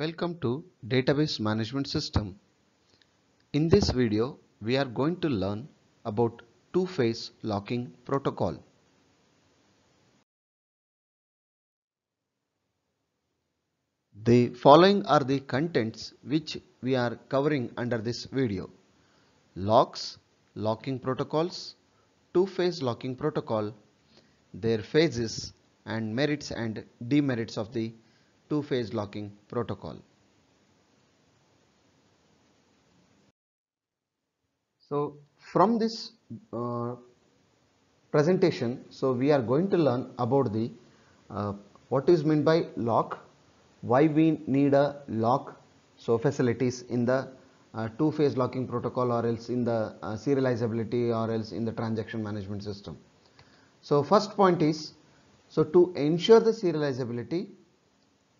Welcome to Database Management System. In this video, we are going to learn about two-phase locking protocol. The following are the contents which we are covering under this video. Locks, locking protocols, two-phase locking protocol, their phases and merits and demerits of the two-phase locking protocol. So from this uh, presentation, so we are going to learn about the uh, what is meant by lock, why we need a lock, so facilities in the uh, two-phase locking protocol or else in the uh, serializability or else in the transaction management system. So first point is, so to ensure the serializability,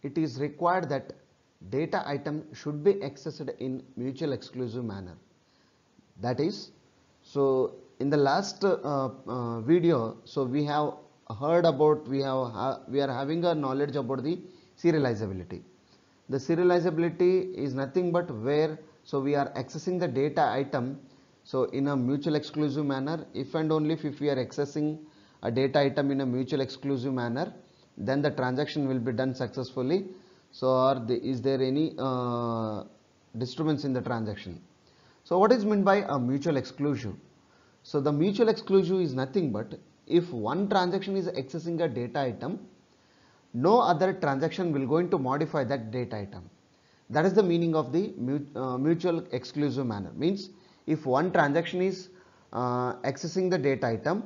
it is required that data item should be accessed in mutual exclusive manner. That is, so in the last uh, uh, video, so we have heard about, we have uh, we are having a knowledge about the serializability. The serializability is nothing but where, so we are accessing the data item, so in a mutual exclusive manner, if and only if we are accessing a data item in a mutual exclusive manner, then the transaction will be done successfully so the, is there any uh, disturbance in the transaction so what is meant by a mutual exclusion? so the mutual exclusion is nothing but if one transaction is accessing a data item no other transaction will going to modify that data item that is the meaning of the uh, mutual exclusive manner means if one transaction is uh, accessing the data item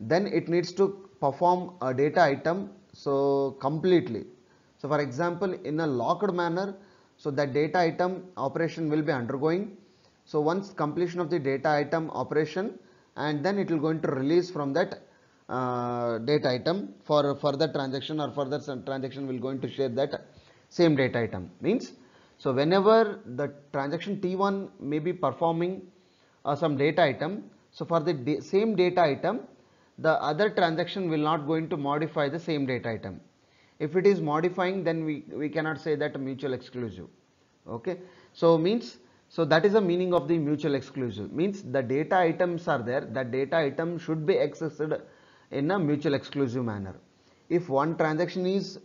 then it needs to perform a data item so completely so for example in a locked manner so that data item operation will be undergoing so once completion of the data item operation and then it will going to release from that uh, data item for further transaction or further transaction will going to share that same data item means so whenever the transaction T1 may be performing uh, some data item so for the same data item the other transaction will not going to modify the same data item. If it is modifying then we, we cannot say that mutual exclusive. Okay. So means so that is the meaning of the mutual exclusive means the data items are there that data item should be accessed in a mutual exclusive manner. If one transaction is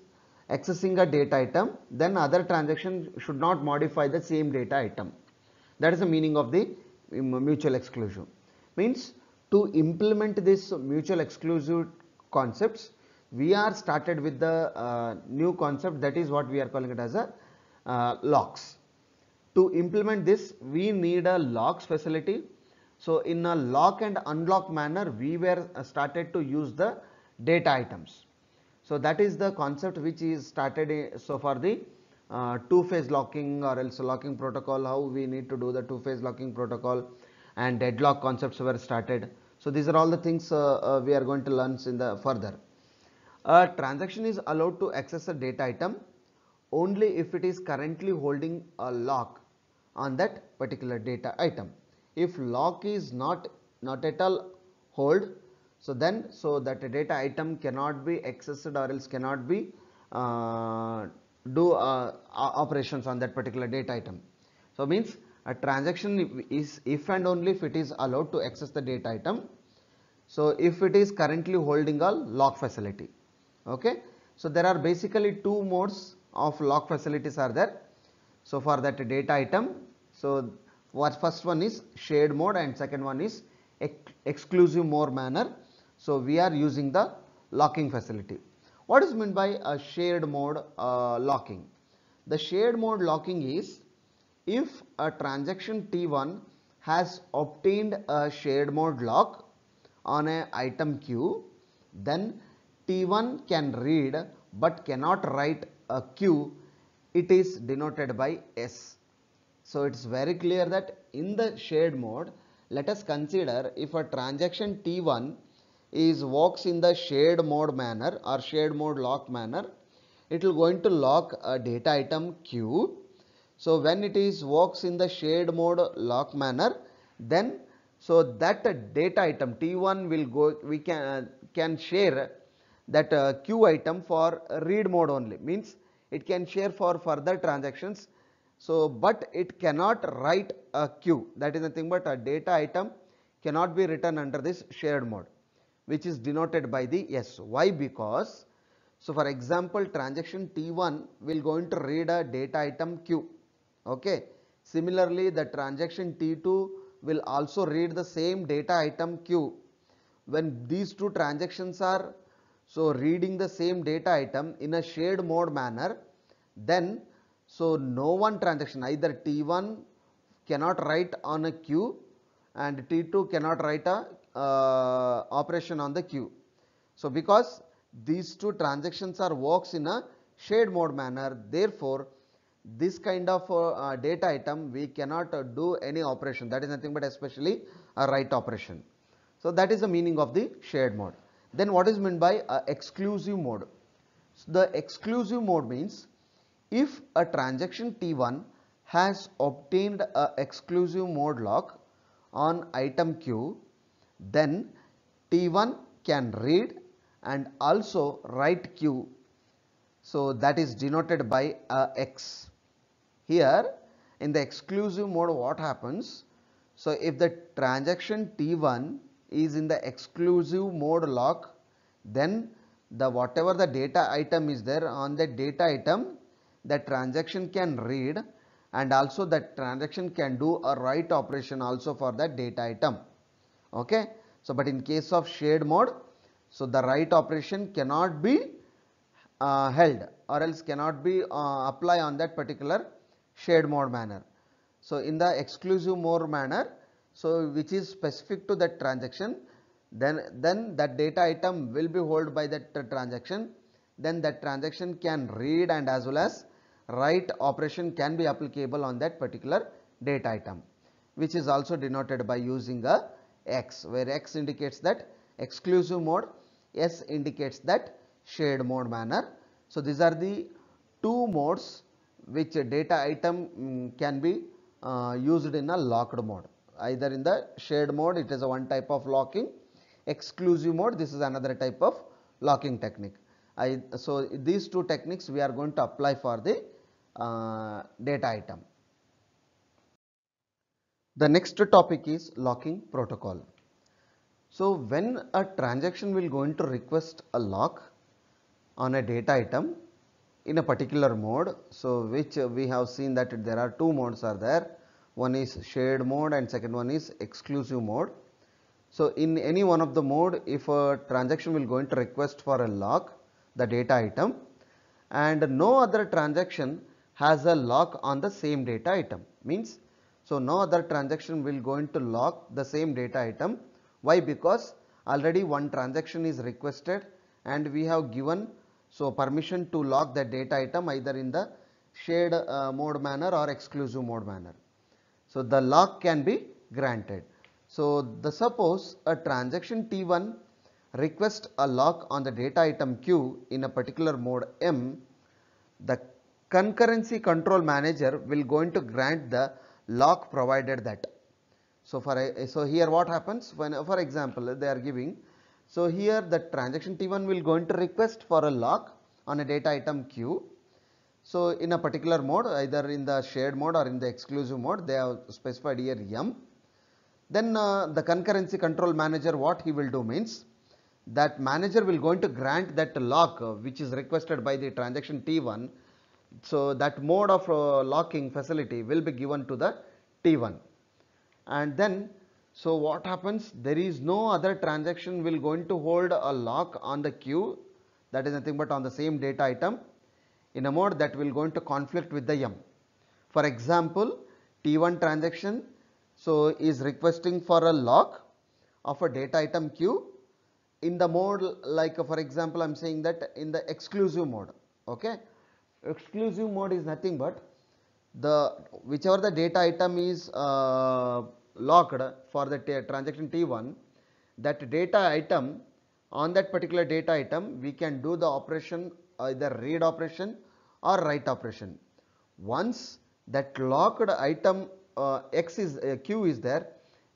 accessing a data item then other transaction should not modify the same data item. That is the meaning of the mm, mutual exclusion means to implement this mutual exclusive concepts we are started with the uh, new concept that is what we are calling it as a uh, locks. To implement this we need a locks facility. So in a lock and unlock manner we were uh, started to use the data items. So that is the concept which is started eh, so for the uh, two phase locking or else locking protocol how we need to do the two phase locking protocol and deadlock concepts were started. So these are all the things uh, uh, we are going to learn in the further. A transaction is allowed to access a data item only if it is currently holding a lock on that particular data item. If lock is not not at all hold, so then so that a data item cannot be accessed or else cannot be uh, do uh, operations on that particular data item. So means a transaction is if and only if it is allowed to access the data item so if it is currently holding a lock facility okay so there are basically two modes of lock facilities are there so for that data item so what first one is shared mode and second one is exclusive mode manner so we are using the locking facility what is meant by a shared mode uh, locking the shared mode locking is if a transaction T1 has obtained a shared mode lock on a item Q, then T1 can read but cannot write a Q. It is denoted by S. So it's very clear that in the shared mode, let us consider if a transaction T1 is walks in the shared mode manner or shared mode lock manner, it will going to lock a data item Q. So when it is works in the shared mode lock manner, then so that data item T1 will go, we can, uh, can share that uh, queue item for read mode only means it can share for further transactions. So but it cannot write a queue that is thing. but a data item cannot be written under this shared mode which is denoted by the S. Why? Because so for example transaction T1 will going to read a data item queue okay similarly the transaction t2 will also read the same data item q when these two transactions are so reading the same data item in a shared mode manner then so no one transaction either t1 cannot write on a queue and t2 cannot write a uh, operation on the queue so because these two transactions are works in a shared mode manner therefore this kind of uh, uh, data item we cannot uh, do any operation that is nothing but especially a write operation. So that is the meaning of the shared mode. Then what is meant by uh, exclusive mode? So the exclusive mode means if a transaction T1 has obtained a exclusive mode lock on item Q then T1 can read and also write Q so that is denoted by uh, X. Here in the exclusive mode what happens? So if the transaction T1 is in the exclusive mode lock then the whatever the data item is there on that data item the transaction can read and also that transaction can do a write operation also for that data item okay so but in case of shared mode so the write operation cannot be uh, held or else cannot be uh, apply on that particular shared mode manner. So, in the exclusive mode manner, so which is specific to that transaction, then, then that data item will be held by that transaction, then that transaction can read and as well as write operation can be applicable on that particular data item, which is also denoted by using a x, where x indicates that exclusive mode, s indicates that shared mode manner. So, these are the two modes which data item mm, can be uh, used in a locked mode either in the shared mode it is a one type of locking exclusive mode this is another type of locking technique I, so these two techniques we are going to apply for the uh, data item the next topic is locking protocol so when a transaction will going to request a lock on a data item in a particular mode. So, which we have seen that there are two modes are there one is shared mode and second one is exclusive mode. So, in any one of the mode if a transaction will going to request for a lock the data item and no other transaction has a lock on the same data item means so no other transaction will going to lock the same data item why because already one transaction is requested and we have given so permission to lock the data item either in the shared uh, mode manner or exclusive mode manner. So the lock can be granted. So the suppose a transaction T1 request a lock on the data item Q in a particular mode M, the concurrency control manager will going to grant the lock provided that. So for so here what happens when for example they are giving so here the transaction T1 will go into request for a lock on a data item Q. So in a particular mode either in the shared mode or in the exclusive mode they have specified here M. Then uh, the concurrency control manager what he will do means that manager will going to grant that lock uh, which is requested by the transaction T1. So that mode of uh, locking facility will be given to the T1 and then so what happens? There is no other transaction will going to hold a lock on the queue that is nothing but on the same data item in a mode that will going to conflict with the M. For example, T1 transaction so is requesting for a lock of a data item queue in the mode like for example I am saying that in the exclusive mode. Okay. Exclusive mode is nothing but the whichever the data item is uh, locked for the uh, transaction T1 that data item on that particular data item we can do the operation either read operation or write operation. Once that locked item uh, X is uh, Q is there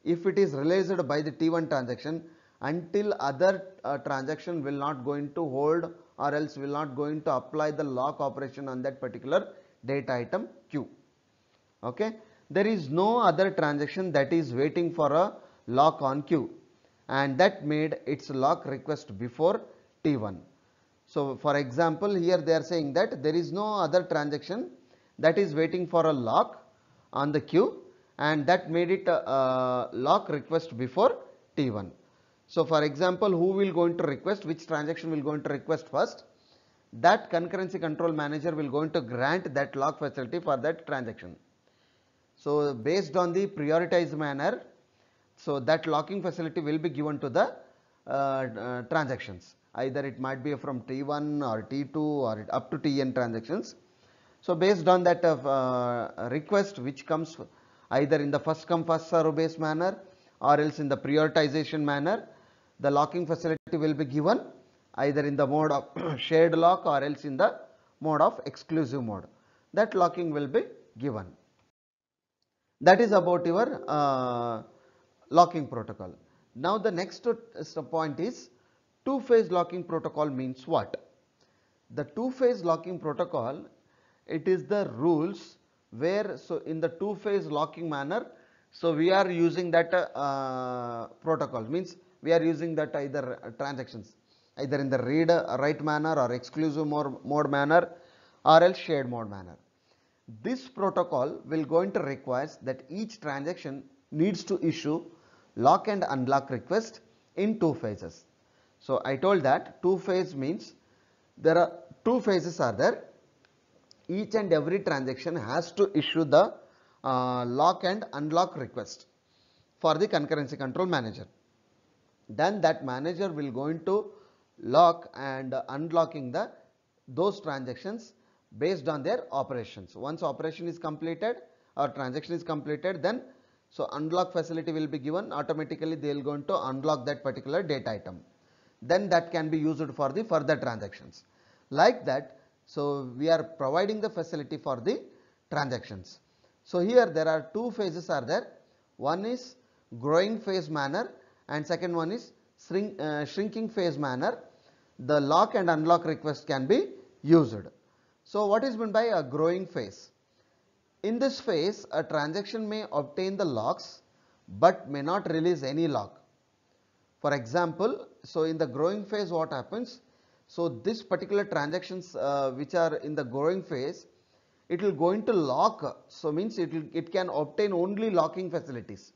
if it is released by the T1 transaction until other uh, transaction will not going to hold or else will not going to apply the lock operation on that particular data item Q. Okay there is no other transaction that is waiting for a lock on queue and that made its lock request before T1. So, for example, here they are saying that there is no other transaction that is waiting for a lock on the queue and that made it a, a lock request before T1. So, for example, who will going to request, which transaction will going to request first? That concurrency control manager will going to grant that lock facility for that transaction. So, based on the prioritized manner, so that locking facility will be given to the uh, uh, transactions. Either it might be from T1 or T2 or up to Tn transactions. So, based on that uh, uh, request which comes either in the first come first serve based manner or else in the prioritization manner, the locking facility will be given either in the mode of shared lock or else in the mode of exclusive mode. That locking will be given. That is about your uh, locking protocol. Now the next uh, point is two-phase locking protocol means what? The two-phase locking protocol, it is the rules where so in the two-phase locking manner, so we are using that uh, protocol means we are using that either uh, transactions either in the read write uh, manner or exclusive mode manner or else shared mode manner. This protocol will going to requires that each transaction needs to issue lock and unlock request in two phases. So I told that two phase means there are two phases are there. Each and every transaction has to issue the uh, lock and unlock request for the concurrency control manager. Then that manager will go into lock and unlocking the those transactions based on their operations. Once operation is completed or transaction is completed then so unlock facility will be given automatically they will go to unlock that particular data item. Then that can be used for the further transactions. Like that so we are providing the facility for the transactions. So here there are two phases are there. One is growing phase manner and second one is shrink, uh, shrinking phase manner. The lock and unlock request can be used. So what is meant by a growing phase? In this phase, a transaction may obtain the locks but may not release any lock. For example, so in the growing phase what happens? So this particular transactions uh, which are in the growing phase, it will go into lock. So means it, will, it can obtain only locking facilities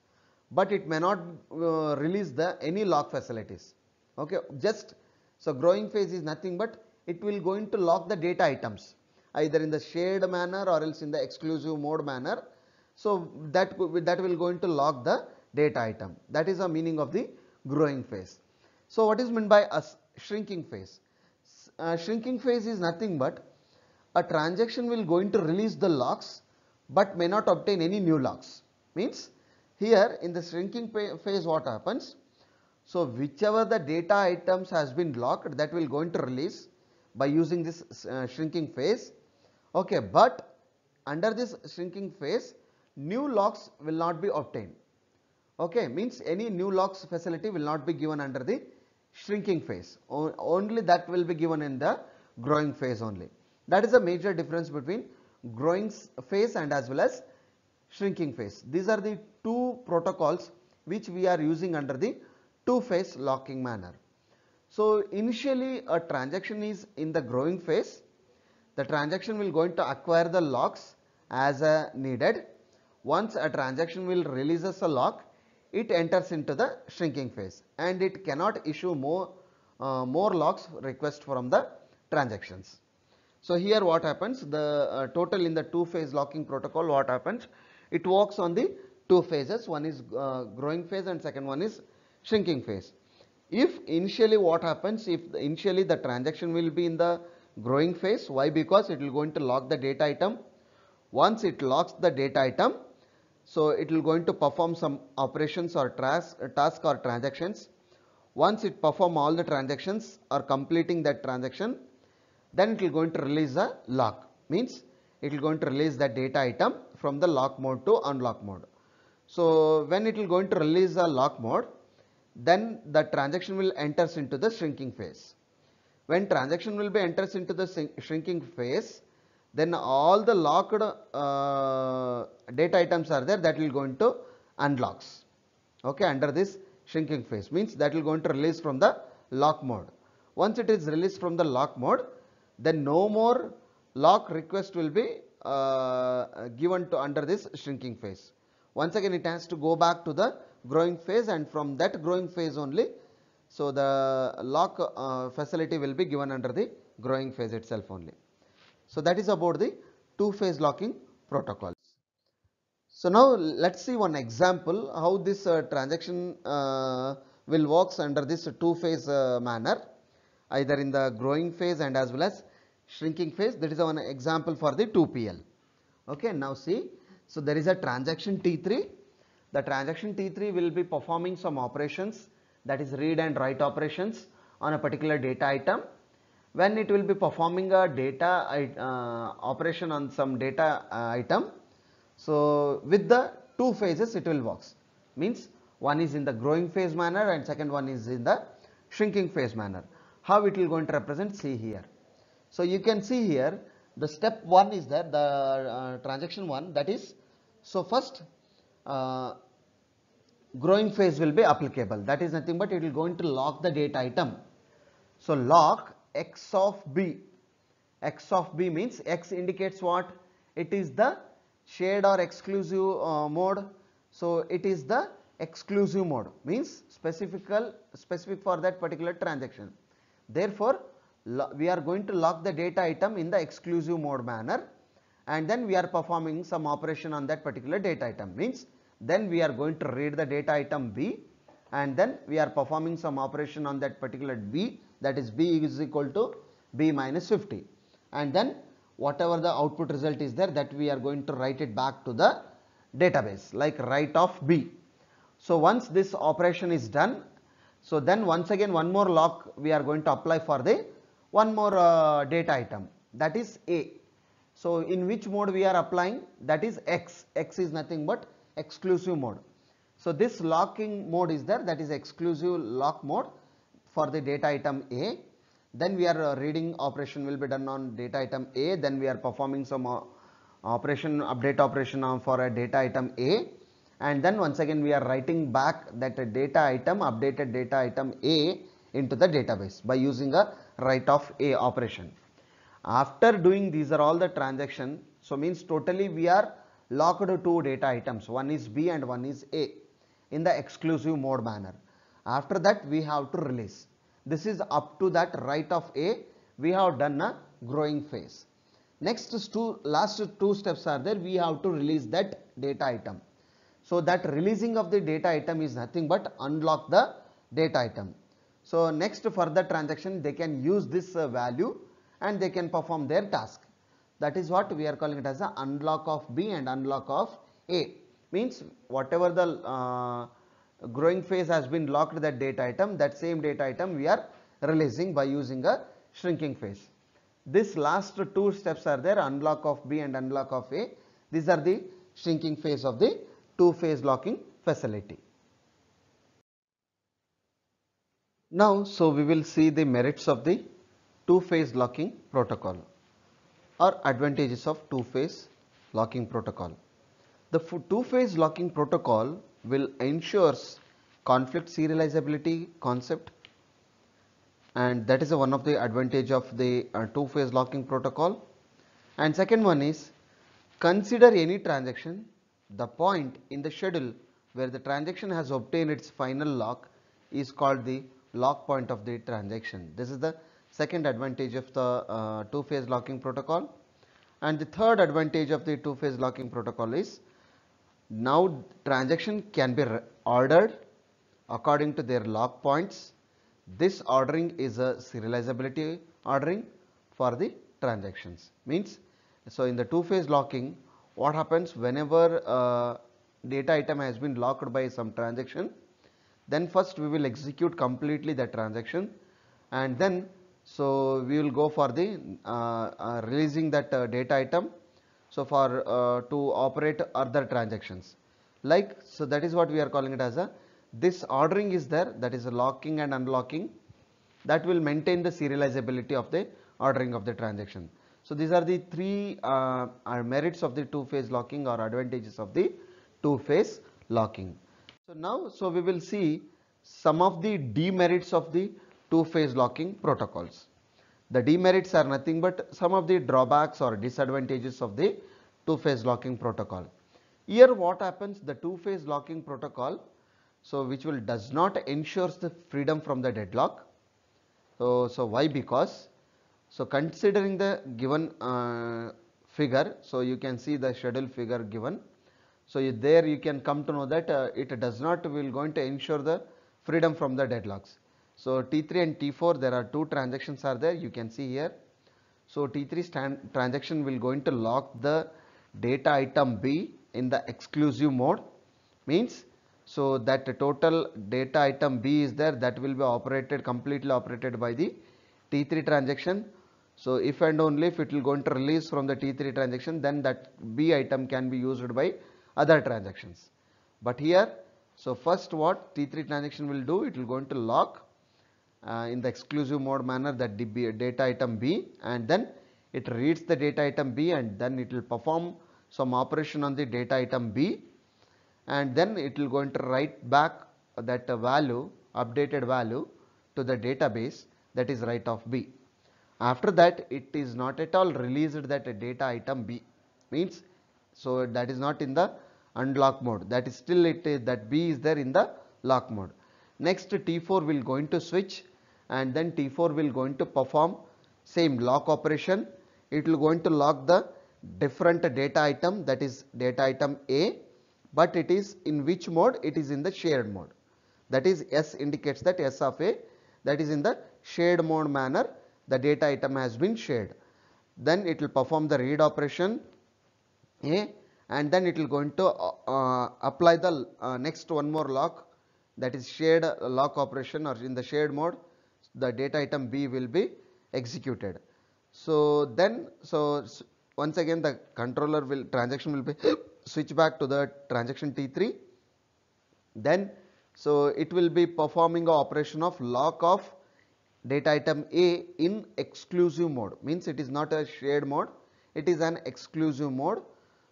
but it may not uh, release the any lock facilities. Okay, just so growing phase is nothing but it will go into lock the data items either in the shared manner or else in the exclusive mode manner. So, that, that will go into lock the data item. That is the meaning of the growing phase. So, what is meant by a shrinking phase? A shrinking phase is nothing but a transaction will go into release the locks but may not obtain any new locks. Means here in the shrinking phase what happens? So, whichever the data items has been locked that will go into release by using this uh, shrinking phase Okay, but under this shrinking phase, new locks will not be obtained. Okay, means any new locks facility will not be given under the shrinking phase. O only that will be given in the growing phase only. That is a major difference between growing phase and as well as shrinking phase. These are the two protocols which we are using under the two-phase locking manner. So, initially a transaction is in the growing phase the transaction will going to acquire the locks as uh, needed. Once a transaction will releases a lock, it enters into the shrinking phase and it cannot issue more, uh, more locks request from the transactions. So here what happens, the uh, total in the two phase locking protocol what happens, it works on the two phases, one is uh, growing phase and second one is shrinking phase. If initially what happens, if initially the transaction will be in the growing phase. Why? Because it will going to lock the data item. Once it locks the data item, so it will going to perform some operations or task, or transactions. Once it perform all the transactions or completing that transaction, then it will going to release the lock. Means it will going to release the data item from the lock mode to unlock mode. So when it will going to release the lock mode, then the transaction will enters into the shrinking phase. When transaction will be enters into the shrinking phase, then all the locked uh, data items are there that will go into unlocks okay under this shrinking phase means that will go into release from the lock mode once it is released from the lock mode then no more lock request will be uh, given to under this shrinking phase once again it has to go back to the growing phase and from that growing phase only so, the lock uh, facility will be given under the growing phase itself only. So, that is about the two phase locking protocols. So, now let us see one example how this uh, transaction uh, will works under this two phase uh, manner either in the growing phase and as well as shrinking phase that is one example for the 2PL. Okay, now see so there is a transaction T3 the transaction T3 will be performing some operations that is read and write operations on a particular data item when it will be performing a data uh, operation on some data uh, item so with the two phases it will works means one is in the growing phase manner and second one is in the shrinking phase manner how it will going to represent see here so you can see here the step 1 is there the uh, transaction 1 that is so first uh, growing phase will be applicable. That is nothing but it will go into lock the date item. So lock x of b. x of b means x indicates what? It is the shared or exclusive uh, mode. So it is the exclusive mode means specifical specific for that particular transaction. Therefore, we are going to lock the data item in the exclusive mode manner and then we are performing some operation on that particular data item means then we are going to read the data item B and then we are performing some operation on that particular B that is B is equal to B minus 50 and then whatever the output result is there that we are going to write it back to the database like write of B. So once this operation is done, so then once again one more lock we are going to apply for the one more uh, data item that is A. So in which mode we are applying that is X, X is nothing but exclusive mode. So this locking mode is there that is exclusive lock mode for the data item A. Then we are uh, reading operation will be done on data item A. Then we are performing some uh, operation update operation for a data item A. And then once again we are writing back that data item updated data item A into the database by using a write of A operation. After doing these are all the transaction. So means totally we are locked two data items one is B and one is A in the exclusive mode manner. After that we have to release. This is up to that right of A we have done a growing phase. Next two last two steps are there we have to release that data item. So that releasing of the data item is nothing but unlock the data item. So next further transaction they can use this uh, value and they can perform their task. That is what we are calling it as the unlock of B and unlock of A. Means whatever the uh, growing phase has been locked that data item, that same data item we are releasing by using a shrinking phase. This last two steps are there unlock of B and unlock of A. These are the shrinking phase of the two phase locking facility. Now, so we will see the merits of the two phase locking protocol are advantages of two-phase locking protocol. The two-phase locking protocol will ensures conflict serializability concept and that is one of the advantage of the uh, two-phase locking protocol. And second one is consider any transaction the point in the schedule where the transaction has obtained its final lock is called the lock point of the transaction. This is the second advantage of the uh, two phase locking protocol and the third advantage of the two phase locking protocol is now transaction can be ordered according to their lock points this ordering is a serializability ordering for the transactions means so in the two phase locking what happens whenever a uh, data item has been locked by some transaction then first we will execute completely that transaction and then so we will go for the uh, uh, releasing that uh, data item. So for to operate other transactions like so that is what we are calling it as a this ordering is there that is locking and unlocking that will maintain the serializability of the ordering of the transaction. So these are the three uh, merits of the two phase locking or advantages of the two phase locking. So now so we will see some of the demerits of the two-phase locking protocols. The demerits are nothing but some of the drawbacks or disadvantages of the two-phase locking protocol. Here what happens the two-phase locking protocol so which will does not ensures the freedom from the deadlock. So, so why because so considering the given uh, figure so you can see the schedule figure given. So there you can come to know that uh, it does not will going to ensure the freedom from the deadlocks. So T3 and T4 there are two transactions are there you can see here. So T3 transaction will going to lock the data item B in the exclusive mode means so that total data item B is there that will be operated completely operated by the T3 transaction. So if and only if it will going to release from the T3 transaction then that B item can be used by other transactions. But here so first what T3 transaction will do it will going to lock uh, in the exclusive mode manner that data item B and then it reads the data item B and then it will perform some operation on the data item B and then it will go to write back that value updated value to the database that is write of B. After that it is not at all released that data item B means so that is not in the unlock mode that is still it is that B is there in the lock mode. Next T4 will going to switch and then T4 will going to perform same lock operation. It will going to lock the different data item that is data item A but it is in which mode? It is in the shared mode. That is S indicates that S of A that is in the shared mode manner the data item has been shared. Then it will perform the read operation A and then it will going to uh, uh, apply the uh, next one more lock that is shared lock operation or in the shared mode the data item B will be executed. So then so once again the controller will transaction will be switch back to the transaction T3 then so it will be performing a operation of lock of data item A in exclusive mode means it is not a shared mode it is an exclusive mode.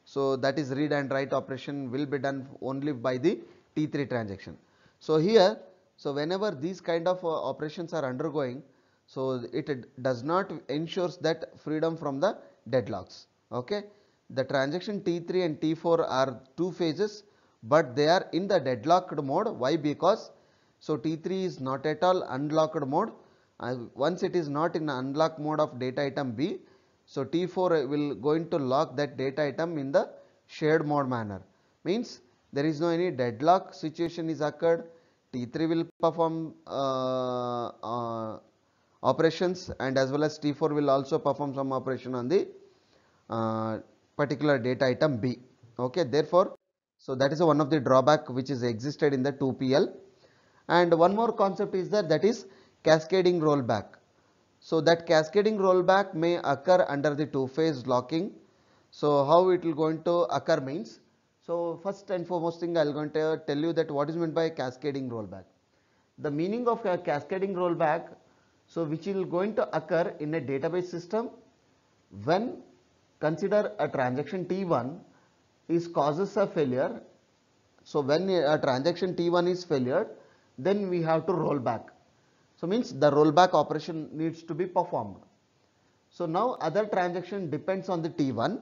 So that is read and write operation will be done only by the T3 transaction. So here, so whenever these kind of uh, operations are undergoing, so it, does not ensures that freedom from the deadlocks. Okay. The transaction T3 and T4 are two phases, but they are in the deadlocked mode. Why? Because so T3 is not at all unlocked mode. Uh, once it is not in unlock mode of data item B, so T4 will going to lock that data item in the shared mode manner. Means there is no any deadlock situation is occurred T3 will perform uh, uh, operations and as well as T4 will also perform some operation on the uh, particular data item B. Okay, therefore, so that is one of the drawback which is existed in the 2PL. And one more concept is there that is cascading rollback. So that cascading rollback may occur under the two-phase locking. So how it will going to occur means so first and foremost thing I'm going to tell you that what is meant by cascading rollback. The meaning of a cascading rollback, so which is going to occur in a database system when consider a transaction T1 is causes a failure. So when a transaction T1 is failure, then we have to roll back. So means the rollback operation needs to be performed. So now other transaction depends on the T1.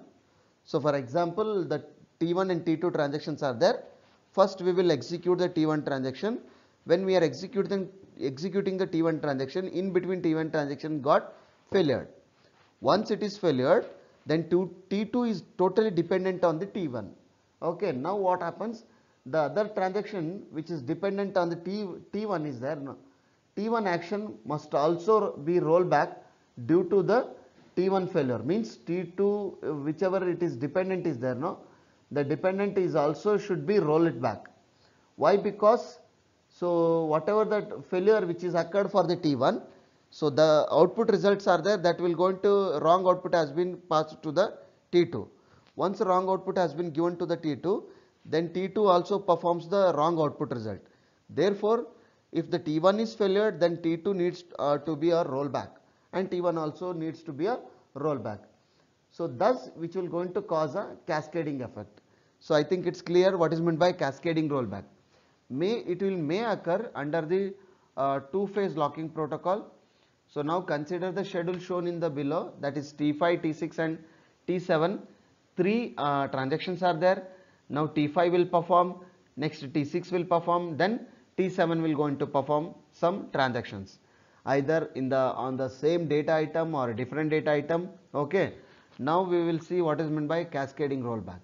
So for example, the T1 and T2 transactions are there. First we will execute the T1 transaction. When we are executing, executing the T1 transaction, in between T1 transaction got failure. Once it is failure, then T2 is totally dependent on the T1. Okay, now what happens? The other transaction which is dependent on the T, T1 is there. No. T1 action must also be rolled back due to the T1 failure means T2 whichever it is dependent is there no the dependent is also should be roll it back. Why? Because so whatever that failure which is occurred for the T1, so the output results are there that will go into wrong output has been passed to the T2. Once wrong output has been given to the T2, then T2 also performs the wrong output result. Therefore, if the T1 is failure, then T2 needs uh, to be a rollback and T1 also needs to be a rollback. So thus which will going to cause a cascading effect. So I think it's clear what is meant by cascading rollback. May it will may occur under the uh, two-phase locking protocol. So now consider the schedule shown in the below that is T5, T6 and T7. Three uh, transactions are there. Now T5 will perform, next T6 will perform, then T7 will go into perform some transactions either in the on the same data item or different data item. Okay. Now we will see what is meant by cascading rollback.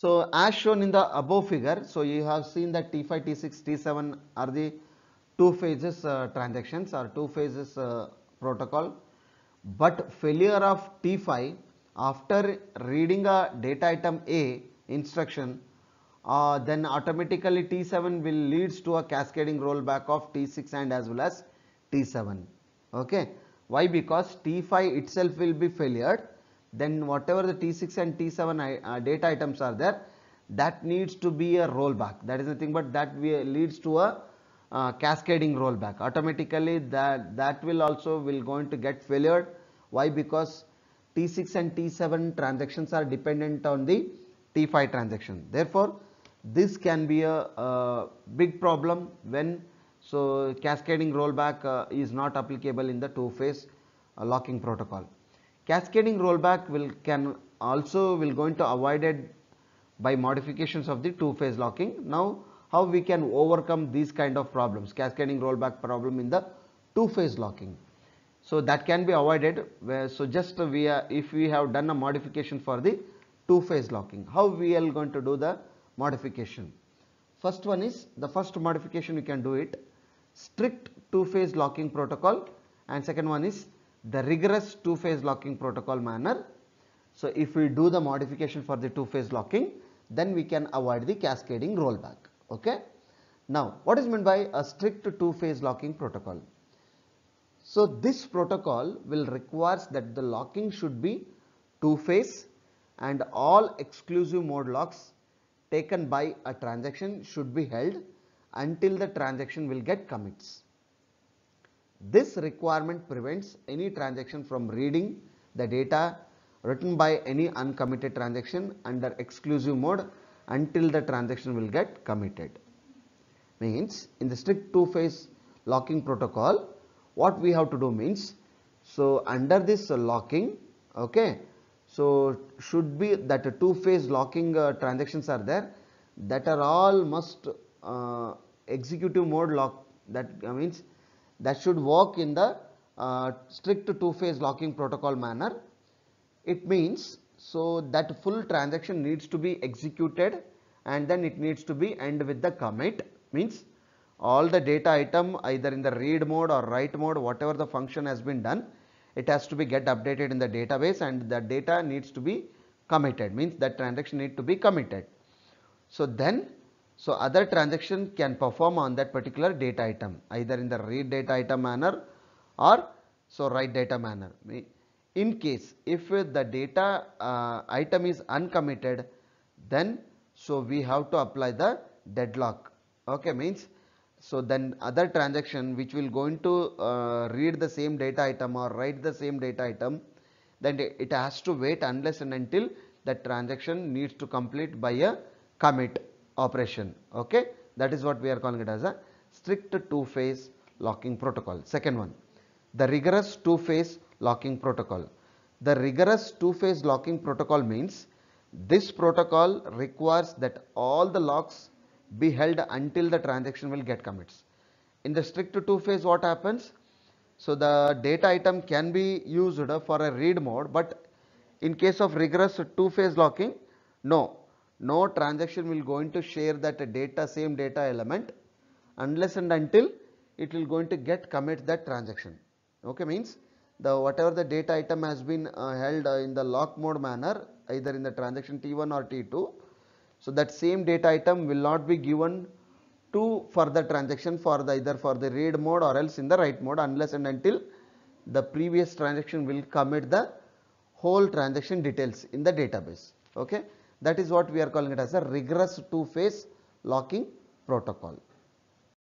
So as shown in the above figure, so you have seen that T5, T6, T7 are the two phases uh, transactions or two phases uh, protocol. But failure of T5 after reading a data item A instruction, uh, then automatically T7 will leads to a cascading rollback of T6 and as well as T7. Okay. Why? Because T5 itself will be failed then whatever the T6 and T7 uh, uh, data items are there, that needs to be a rollback. That is nothing but that leads to a uh, cascading rollback. Automatically that, that will also will going to get failure. Why? Because T6 and T7 transactions are dependent on the T5 transaction. Therefore, this can be a, a big problem when so cascading rollback uh, is not applicable in the two-phase uh, locking protocol. Cascading rollback will can also will going to avoided by modifications of the two phase locking. Now how we can overcome these kind of problems cascading rollback problem in the two phase locking. So that can be avoided so just we are if we have done a modification for the two phase locking how we are going to do the modification. First one is the first modification we can do it strict two phase locking protocol and second one is the rigorous two-phase locking protocol manner. So, if we do the modification for the two-phase locking, then we can avoid the cascading rollback. Okay? Now, what is meant by a strict two-phase locking protocol? So, this protocol will requires that the locking should be two-phase and all exclusive mode locks taken by a transaction should be held until the transaction will get commits. This requirement prevents any transaction from reading the data written by any uncommitted transaction under exclusive mode until the transaction will get committed. Means in the strict two-phase locking protocol, what we have to do means, so under this locking, okay, so should be that two-phase locking uh, transactions are there, that are all must uh, executive mode lock, that uh, means that should work in the uh, strict two-phase locking protocol manner. It means so that full transaction needs to be executed and then it needs to be end with the commit means all the data item either in the read mode or write mode whatever the function has been done it has to be get updated in the database and the data needs to be committed means that transaction need to be committed. So then so, other transaction can perform on that particular data item either in the read data item manner or so write data manner. In case if the data uh, item is uncommitted then so we have to apply the deadlock okay means so then other transaction which will going to uh, read the same data item or write the same data item then it has to wait unless and until that transaction needs to complete by a commit operation okay that is what we are calling it as a strict two phase locking protocol second one the rigorous two phase locking protocol the rigorous two phase locking protocol means this protocol requires that all the locks be held until the transaction will get commits in the strict two phase what happens so the data item can be used for a read mode but in case of rigorous two phase locking no no transaction will going to share that data same data element unless and until it will going to get commit that transaction okay means the whatever the data item has been uh, held uh, in the lock mode manner either in the transaction t1 or t2 so that same data item will not be given to further transaction for the either for the read mode or else in the write mode unless and until the previous transaction will commit the whole transaction details in the database okay that is what we are calling it as a regress two phase locking protocol.